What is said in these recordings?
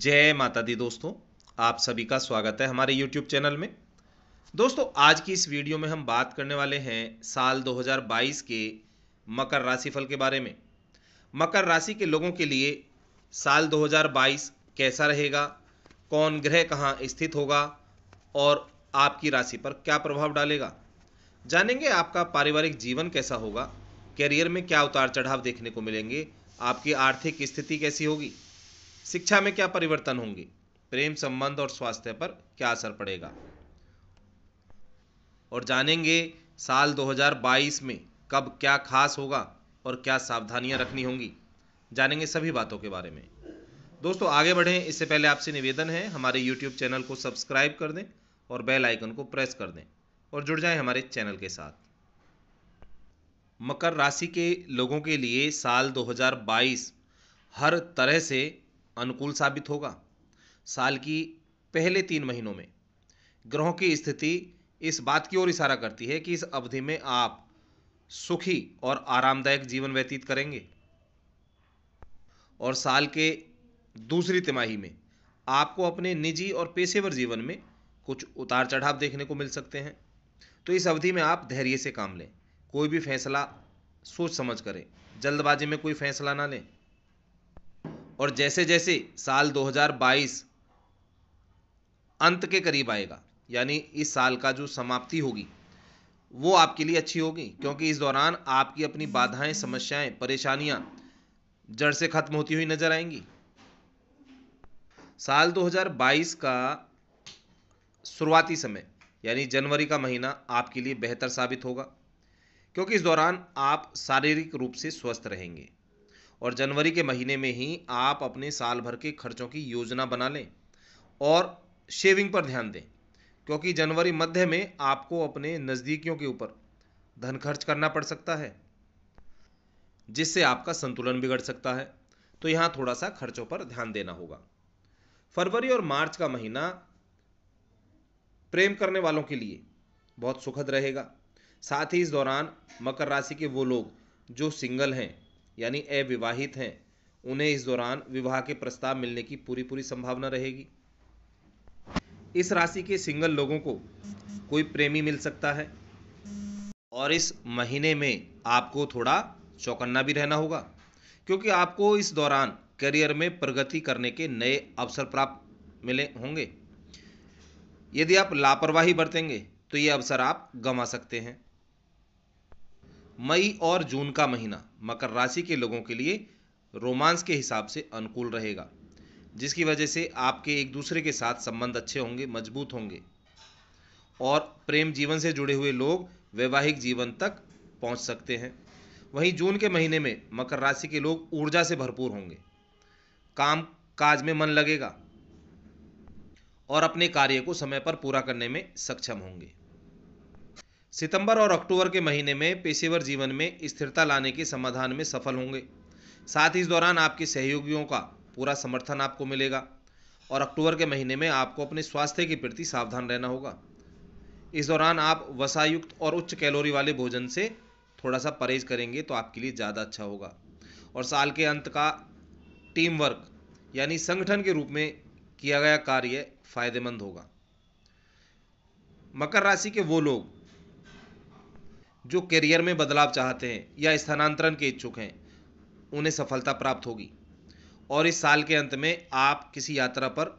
जय माता दी दोस्तों आप सभी का स्वागत है हमारे YouTube चैनल में दोस्तों आज की इस वीडियो में हम बात करने वाले हैं साल 2022 के मकर राशि फल के बारे में मकर राशि के लोगों के लिए साल 2022 कैसा रहेगा कौन ग्रह कहाँ स्थित होगा और आपकी राशि पर क्या प्रभाव डालेगा जानेंगे आपका पारिवारिक जीवन कैसा होगा करियर में क्या उतार चढ़ाव देखने को मिलेंगे आपकी आर्थिक स्थिति कैसी होगी शिक्षा में क्या परिवर्तन होंगे प्रेम संबंध और स्वास्थ्य पर क्या असर पड़ेगा और जानेंगे साल 2022 में कब क्या खास होगा और क्या सावधानियां रखनी होंगी जानेंगे सभी बातों के बारे में दोस्तों आगे बढ़ें इससे पहले आपसे निवेदन है हमारे YouTube चैनल को सब्सक्राइब कर दें और बेल आइकन को प्रेस कर दें और जुड़ जाएं हमारे चैनल के साथ मकर राशि के लोगों के लिए साल 2022 हर तरह से अनुकूल साबित होगा साल की पहले तीन महीनों में ग्रहों की स्थिति इस बात की ओर इशारा करती है कि इस अवधि में आप सुखी और आरामदायक जीवन व्यतीत करेंगे और साल के दूसरी तिमाही में आपको अपने निजी और पेशेवर जीवन में कुछ उतार चढ़ाव देखने को मिल सकते हैं तो इस अवधि में आप धैर्य से काम लें कोई भी फैसला सोच समझ करें जल्दबाजी में कोई फैसला ना लें और जैसे जैसे साल 2022 अंत के करीब आएगा यानी इस साल का जो समाप्ति होगी वो आपके लिए अच्छी होगी क्योंकि इस दौरान आपकी अपनी बाधाएं समस्याएं परेशानियां जड़ से खत्म होती हुई नजर आएंगी साल 2022 का शुरुआती समय यानी जनवरी का महीना आपके लिए बेहतर साबित होगा क्योंकि इस दौरान आप शारीरिक रूप से स्वस्थ रहेंगे और जनवरी के महीने में ही आप अपने साल भर के खर्चों की योजना बना लें और शेविंग पर ध्यान दें क्योंकि जनवरी मध्य में आपको अपने नज़दीकियों के ऊपर धन खर्च करना पड़ सकता है जिससे आपका संतुलन बिगड़ सकता है तो यहाँ थोड़ा सा खर्चों पर ध्यान देना होगा फरवरी और मार्च का महीना प्रेम करने वालों के लिए बहुत सुखद रहेगा साथ ही इस दौरान मकर राशि के वो लोग जो सिंगल हैं यानी अविवाहित हैं उन्हें इस दौरान विवाह के प्रस्ताव मिलने की पूरी पूरी संभावना रहेगी इस राशि के सिंगल लोगों को कोई प्रेमी मिल सकता है और इस महीने में आपको थोड़ा चौकन्ना भी रहना होगा क्योंकि आपको इस दौरान करियर में प्रगति करने के नए अवसर प्राप्त मिले होंगे यदि आप लापरवाही बरतेंगे तो ये अवसर आप गंवा सकते हैं मई और जून का महीना मकर राशि के लोगों के लिए रोमांस के हिसाब से अनुकूल रहेगा जिसकी वजह से आपके एक दूसरे के साथ संबंध अच्छे होंगे मजबूत होंगे और प्रेम जीवन से जुड़े हुए लोग वैवाहिक जीवन तक पहुंच सकते हैं वहीं जून के महीने में मकर राशि के लोग ऊर्जा से भरपूर होंगे काम काज में मन लगेगा और अपने कार्य को समय पर पूरा करने में सक्षम होंगे सितंबर और अक्टूबर के महीने में पेशेवर जीवन में स्थिरता लाने के समाधान में सफल होंगे साथ ही इस दौरान आपके सहयोगियों का पूरा समर्थन आपको मिलेगा और अक्टूबर के महीने में आपको अपने स्वास्थ्य के प्रति सावधान रहना होगा इस दौरान आप वसायुक्त और उच्च कैलोरी वाले भोजन से थोड़ा सा परहेज करेंगे तो आपके लिए ज़्यादा अच्छा होगा और साल के अंत का टीम वर्क यानी संगठन के रूप में किया गया कार्य फायदेमंद होगा मकर राशि के वो लोग जो करियर में बदलाव चाहते हैं या स्थानांतरण के इच्छुक हैं उन्हें सफलता प्राप्त होगी और इस साल के अंत में आप किसी यात्रा पर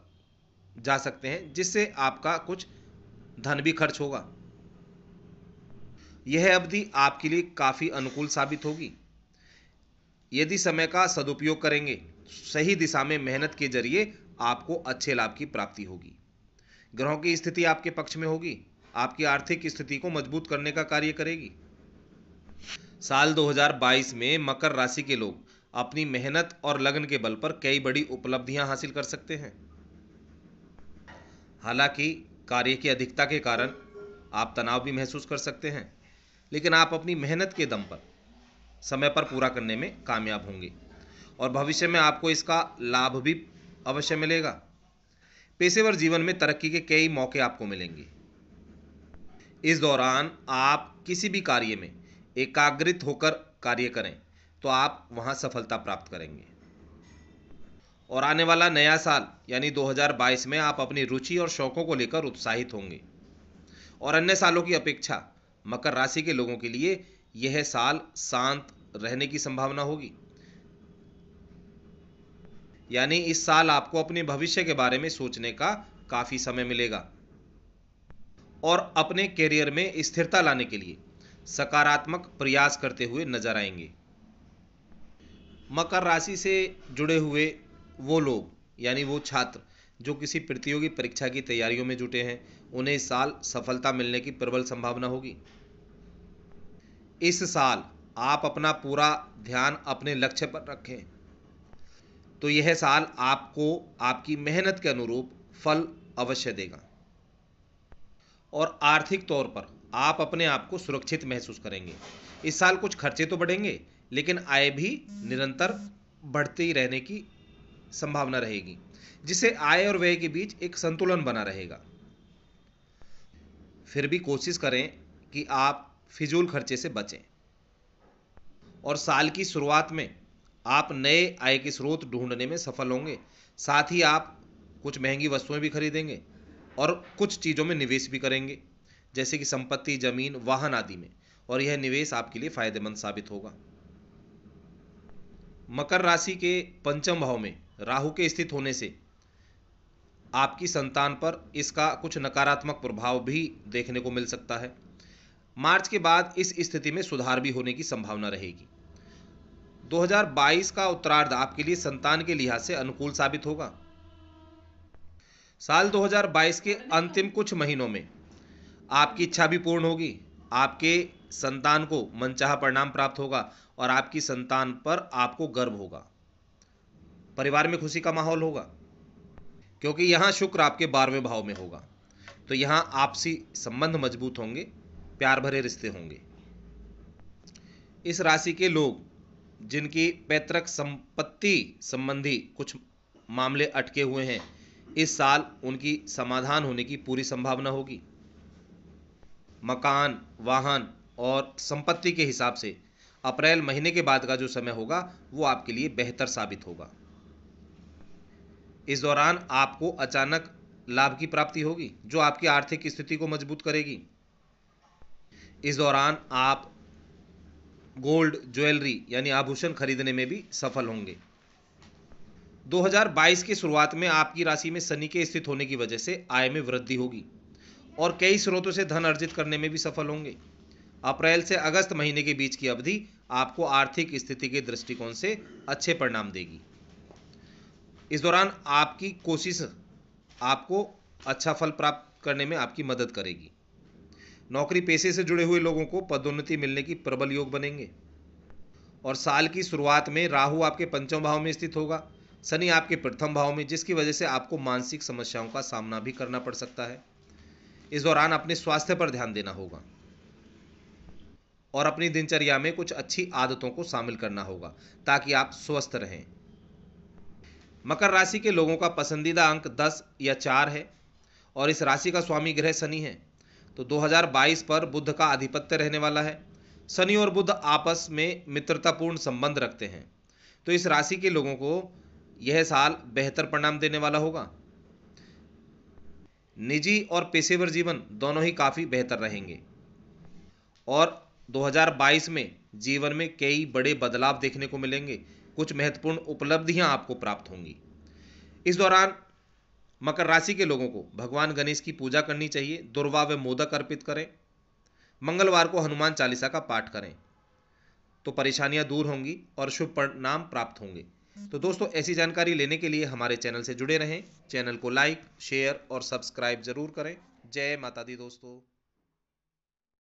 जा सकते हैं जिससे आपका कुछ धन भी खर्च होगा यह अवधि आपके लिए काफ़ी अनुकूल साबित होगी यदि समय का सदुपयोग करेंगे सही दिशा में मेहनत के जरिए आपको अच्छे लाभ की प्राप्ति होगी ग्रहों की स्थिति आपके पक्ष में होगी आपकी आर्थिक स्थिति को मजबूत करने का कार्य करेगी साल 2022 में मकर राशि के लोग अपनी मेहनत और लगन के बल पर कई बड़ी उपलब्धियां हासिल कर सकते हैं हालांकि कार्य की अधिकता के कारण आप तनाव भी महसूस कर सकते हैं लेकिन आप अपनी मेहनत के दम पर समय पर पूरा करने में कामयाब होंगे और भविष्य में आपको इसका लाभ भी अवश्य मिलेगा पेशेवर जीवन में तरक्की के कई मौके आपको मिलेंगे इस दौरान आप किसी भी कार्य में एकाग्रित होकर कार्य करें तो आप वहां सफलता प्राप्त करेंगे और आने वाला नया साल यानी 2022 में आप अपनी रुचि और शौक़ों को लेकर उत्साहित होंगे और अन्य सालों की अपेक्षा मकर राशि के लोगों के लिए यह साल शांत रहने की संभावना होगी यानी इस साल आपको अपने भविष्य के बारे में सोचने का काफ़ी समय मिलेगा और अपने करियर में स्थिरता लाने के लिए सकारात्मक प्रयास करते हुए नजर आएंगे मकर राशि से जुड़े हुए वो लोग यानी वो छात्र जो किसी प्रतियोगी परीक्षा की तैयारियों में जुटे हैं उन्हें इस साल सफलता मिलने की प्रबल संभावना होगी इस साल आप अपना पूरा ध्यान अपने लक्ष्य पर रखें तो यह साल आपको आपकी मेहनत के अनुरूप फल अवश्य देगा और आर्थिक तौर पर आप अपने आप को सुरक्षित महसूस करेंगे इस साल कुछ खर्चे तो बढ़ेंगे लेकिन आय भी निरंतर बढ़ती रहने की संभावना रहेगी जिससे आय और व्यय के बीच एक संतुलन बना रहेगा फिर भी कोशिश करें कि आप फिजूल खर्चे से बचें और साल की शुरुआत में आप नए आय के स्रोत ढूंढने में सफल होंगे साथ ही आप कुछ महंगी वस्तुएं भी खरीदेंगे और कुछ चीज़ों में निवेश भी करेंगे जैसे कि संपत्ति जमीन वाहन आदि में और यह निवेश आपके लिए फायदेमंद साबित होगा मकर राशि के पंचम भाव में राहु के स्थित होने से आपकी संतान पर इसका कुछ नकारात्मक प्रभाव भी देखने को मिल सकता है मार्च के बाद इस स्थिति में सुधार भी होने की संभावना रहेगी 2022 का उत्तरार्ध आपके लिए संतान के लिहाज से अनुकूल साबित होगा साल 2022 के अंतिम कुछ महीनों में आपकी इच्छा भी पूर्ण होगी आपके संतान को मनचाहा परिणाम प्राप्त होगा और आपकी संतान पर आपको गर्व होगा परिवार में खुशी का माहौल होगा क्योंकि यहाँ शुक्र आपके बारहवें भाव में होगा तो यहाँ आपसी संबंध मजबूत होंगे प्यार भरे रिश्ते होंगे इस राशि के लोग जिनकी पैतृक संपत्ति संबंधी कुछ मामले अटके हुए हैं इस साल उनकी समाधान होने की पूरी संभावना होगी मकान वाहन और संपत्ति के हिसाब से अप्रैल महीने के बाद का जो समय होगा वो आपके लिए बेहतर साबित होगा इस दौरान आपको अचानक लाभ की प्राप्ति होगी जो आपकी आर्थिक स्थिति को मजबूत करेगी इस दौरान आप गोल्ड ज्वेलरी यानी आभूषण खरीदने में भी सफल होंगे 2022 की शुरुआत में आपकी राशि में शनि के स्थित होने की वजह से आय में वृद्धि होगी और कई स्रोतों से धन अर्जित करने में भी सफल होंगे अप्रैल से अगस्त महीने के बीच की अवधि आपको आर्थिक स्थिति के दृष्टिकोण से अच्छे परिणाम देगी इस दौरान आपकी कोशिश आपको अच्छा फल प्राप्त करने में आपकी मदद करेगी नौकरी पेशे से जुड़े हुए लोगों को पदोन्नति मिलने की प्रबल योग बनेंगे और साल की शुरुआत में राहु आपके पंचम भाव में स्थित होगा शनि आपके प्रथम भाव में जिसकी वजह से आपको मानसिक समस्याओं का सामना भी करना पड़ सकता है इस दौरान अपने स्वास्थ्य पर ध्यान देना होगा और अपनी दिनचर्या में कुछ अच्छी आदतों को शामिल करना होगा ताकि आप स्वस्थ रहें मकर राशि के लोगों का पसंदीदा अंक 10 या 4 है और इस राशि का स्वामी ग्रह शनि है तो 2022 पर बुद्ध का आधिपत्य रहने वाला है शनि और बुद्ध आपस में मित्रतापूर्ण संबंध रखते हैं तो इस राशि के लोगों को यह साल बेहतर परिणाम देने वाला होगा निजी और पेशेवर जीवन दोनों ही काफ़ी बेहतर रहेंगे और 2022 में जीवन में कई बड़े बदलाव देखने को मिलेंगे कुछ महत्वपूर्ण उपलब्धियां आपको प्राप्त होंगी इस दौरान मकर राशि के लोगों को भगवान गणेश की पूजा करनी चाहिए दुर्वा व मोदक अर्पित करें मंगलवार को हनुमान चालीसा का पाठ करें तो परेशानियां दूर होंगी और शुभ परिणाम प्राप्त होंगे तो दोस्तों ऐसी जानकारी लेने के लिए हमारे चैनल से जुड़े रहें चैनल को लाइक शेयर और सब्सक्राइब जरूर करें जय माता दी दोस्तों